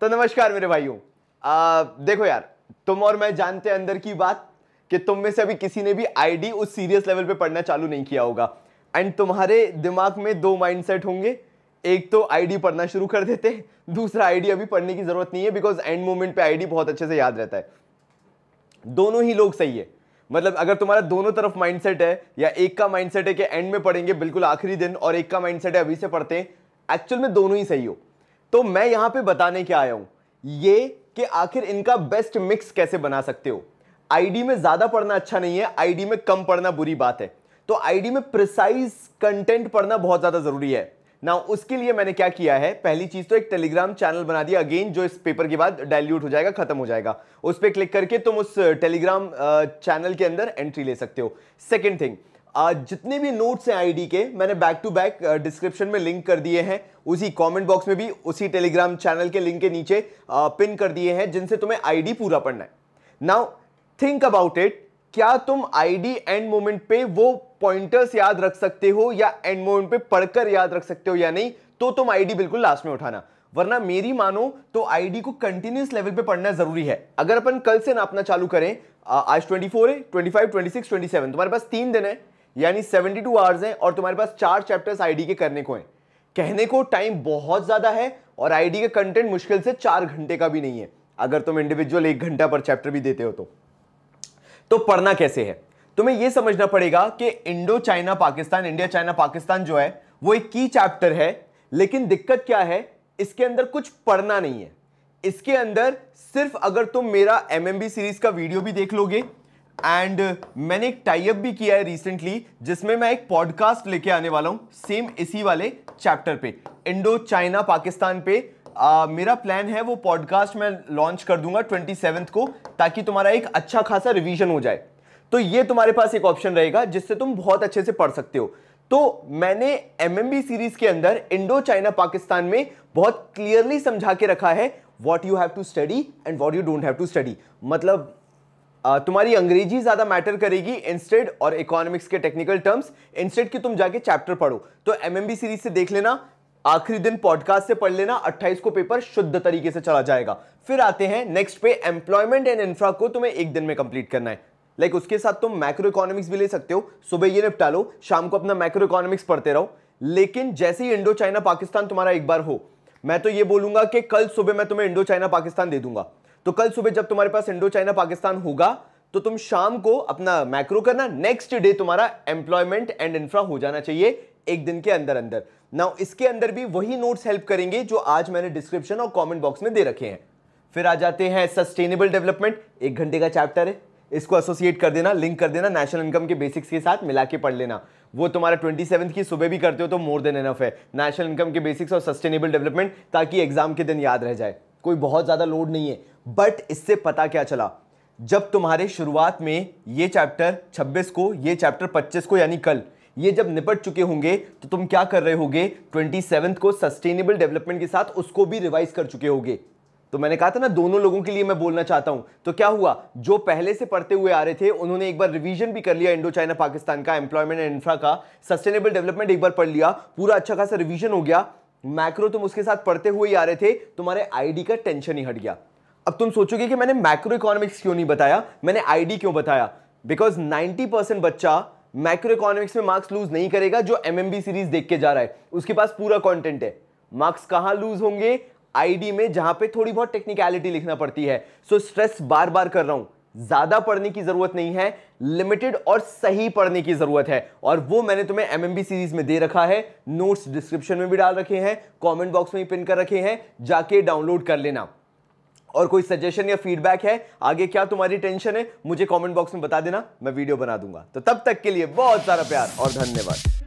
तो नमस्कार मेरे भाइयों देखो यार तुम और मैं जानते अंदर की बात कि तुम में से अभी किसी ने भी आईडी उस सीरियस लेवल पे पढ़ना चालू नहीं किया होगा एंड तुम्हारे दिमाग में दो माइंडसेट होंगे एक तो आईडी पढ़ना शुरू कर देते हैं दूसरा आईडी अभी पढ़ने की ज़रूरत नहीं है बिकॉज एंड मोमेंट पे आईडी बहुत अच्छे से याद रहता है दोनों ही लोग सही है मतलब अगर तुम्हारा दोनों तरफ माइंडसेट है या एक का माइंडसेट है कि एंड में पढ़ेंगे बिल्कुल आखिरी दिन और एक का माइंडसेट है अभी से पढ़ते हैं एक्चुअल में दोनों ही सही हो तो मैं यहां पे बताने के आया हूं ये कि आखिर इनका बेस्ट मिक्स कैसे बना सकते हो आईडी में ज़्यादा पढ़ना अच्छा नहीं है आईडी में कम पढ़ना बुरी बात है तो आईडी में प्रिसाइज कंटेंट पढ़ना बहुत ज़्यादा ज़रूरी है ना उसके लिए मैंने क्या किया है पहली चीज़ तो एक टेलीग्राम चैनल बना दिया अगेन जो इस पेपर के बाद डायल्यूट हो जाएगा खत्म हो जाएगा उस पर क्लिक करके तुम उस टेलीग्राम चैनल के अंदर एंट्री ले सकते हो सेकेंड थिंग आज जितने भी नोट्स हैं आईडी के मैंने बैक टू बैक डिस्क्रिप्शन में लिंक कर दिए हैं उसी कमेंट बॉक्स में भी उसी टेलीग्राम चैनल के लिंक के नीचे पिन uh, कर दिए हैं जिनसे तुम्हें आईडी पूरा पढ़ना है नाउ थिंक अबाउट इट क्या तुम आईडी एंड मोमेंट पे वो पॉइंटर्स याद रख सकते हो या एंड मोमेंट पे पढ़कर याद रख सकते हो या नहीं तो तुम आईडी बिल्कुल लास्ट में उठाना वरना मेरी मानो तो आईडी को कंटिन्यूस लेवल पे पढ़ना जरूरी है अगर अपन कल से नापना चालू करें uh, आज 24 है 25, 26, 27 तुम्हारे पास तीन दिन है यानी 72 टू आवर्स हैं और तुम्हारे पास चार चैप्टर्स आईडी के करने को हैं कहने को टाइम बहुत ज़्यादा है और आईडी का कंटेंट मुश्किल से चार घंटे का भी नहीं है अगर तुम इंडिविजुअल एक घंटा पर चैप्टर भी देते हो तो, तो पढ़ना कैसे है तुम्हें यह समझना पड़ेगा कि Indo China Pakistan India China Pakistan जो है वो एक की चैप्टर है लेकिन दिक्कत क्या है इसके अंदर कुछ पढ़ना नहीं है इसके अंदर सिर्फ अगर तुम मेरा एम सीरीज का वीडियो भी देख लोगे एंड uh, मैंने एक टाइप भी किया है रिसेंटली जिसमें मैं एक पॉडकास्ट लेके आने वाला हूँ सेम इसी वाले चैप्टर पे इंडो चाइना पाकिस्तान पे आ, मेरा प्लान है वो पॉडकास्ट मैं लॉन्च कर दूंगा ट्वेंटी को ताकि तुम्हारा एक अच्छा खासा रिविजन हो जाए तो ये तुम्हारे पास एक ऑप्शन रहेगा जिससे तुम बहुत अच्छे से पढ़ सकते हो तो मैंने एम सीरीज के अंदर इंडो चाइना पाकिस्तान में बहुत क्लियरली समझा के रखा है what you have to study and what you don't have to study मतलब तुम्हारी अंग्रेजी ज़्यादा मैटर करेगी इंस्टेड और इकोनॉमिक्स के टेक्निकल टर्म्स इंस्टेड की तुम जाके चैप्टर पढ़ो तो एमएमबी सीरीज से देख लेना आखिरी दिन पॉडकास्ट से पढ़ लेना 28 को पेपर शुद्ध तरीके से चला जाएगा फिर आते हैं नेक्स्ट पे एम्प्लॉयमेंट एंड इंफ्रा को तुम्हें एक दिन में कंप्लीट करना है लाइक उसके साथ तुम मैक्रो इकोनॉमिक्स भी ले सकते हो सुबह ये निपटा लो शाम को अपना मैक्रो इकोनॉमिक्स पढ़ते रहो लेकिन जैसे ही इंडो चाइना पाकिस्तान तुम्हारा एक बार हो मैं तो ये बोलूंगा कि कल सुबह मैं तुम्हें इंडो चाइना पाकिस्तान दे दूंगा तो कल सुबह जब तुम्हारे पास इंडो चाइना पाकिस्तान होगा तो तुम शाम को अपना मैक्रो करना नेक्स्ट डे तुम्हारा एम्प्लॉयमेंट एंड इंफ्रा हो जाना चाहिए एक दिन के अंदर अंदर नाउ इसके अंदर भी वही नोट्स हेल्प करेंगे जो आज मैंने डिस्क्रिप्शन और कमेंट बॉक्स में दे रखे हैं फिर आ जाते हैं सस्टेनेबल डेवलपमेंट एक घंटे का चैप्टर है इसको एसोसिएट कर देना लिंक कर देना नेशनल इनकम के बेसिक्स के साथ मिला के पढ़ लेना वो तुम्हारा ट्वेंटी सेवन्थ की सुबह भी करते हो तो मोर देन एनफ है नेशनल इनकम के बेसिक्स और सस्टेनेबल डेवलपमेंट ताकि एग्जाम के दिन याद रह जाए कोई बहुत ज़्यादा लोड नहीं है बट इससे पता क्या चला जब तुम्हारे शुरुआत में ये चैप्टर 26 को ये चैप्टर 25 को यानी कल ये जब निपट चुके होंगे तो तुम क्या कर रहे होगे ट्वेंटी को सस्टेनेबल डेवलपमेंट के साथ उसको भी रिवाइज कर चुके होगे तो मैंने कहा था ना दोनों लोगों के लिए मैं बोलना चाहता हूं तो क्या हुआ जो पहले से पढ़ते हुए आ रहे थे उन्होंने एक बार रिवीजन भी कर लिया इंडो चाइना पाकिस्तान का एम्प्लॉयमेंट एंड इंफ्रा का सस्टेनेबल डेवलपमेंट एक बार पढ़ लिया पूरा अच्छा खासा रिवीजन हो गया मैक्रो तुम उसके साथ पढ़ते हुए ही आ रहे थे तुम्हारे आईडी का टेंशन ही हट गया अब तुम सोचोगे कि मैंने मैक्रो इकोनॉमिक्स क्यों नहीं बताया मैंने आईडी क्यों बताया बिकॉज 90 परसेंट बच्चा मैक्रो इकोनॉमिक्स में मार्क्स लूज नहीं करेगा जो एम सीरीज देख के जा रहा है उसके पास पूरा कॉन्टेंट है मार्क्स कहाँ लूज होंगे आईडी में जहां पे थोड़ी बहुत टेक्निकलिटी लिखना पड़ती है सो so, स्ट्रेस बार बार कर रहा हूं ज्यादा पढ़ने की जरूरत नहीं है लिमिटेड और सही पढ़ने की जरूरत है और वो मैंने तुम्हें एमएमबी सीरीज में दे रखा है नोट्स डिस्क्रिप्शन में भी डाल रखे हैं कमेंट बॉक्स में पिन कर रखे हैं जाके डाउनलोड कर लेना और कोई सजेशन या फीडबैक है आगे क्या तुम्हारी टेंशन है मुझे कमेंट बॉक्स में बता देना मैं वीडियो बना दूंगा तो तब तक के लिए बहुत सारा प्यार और धन्यवाद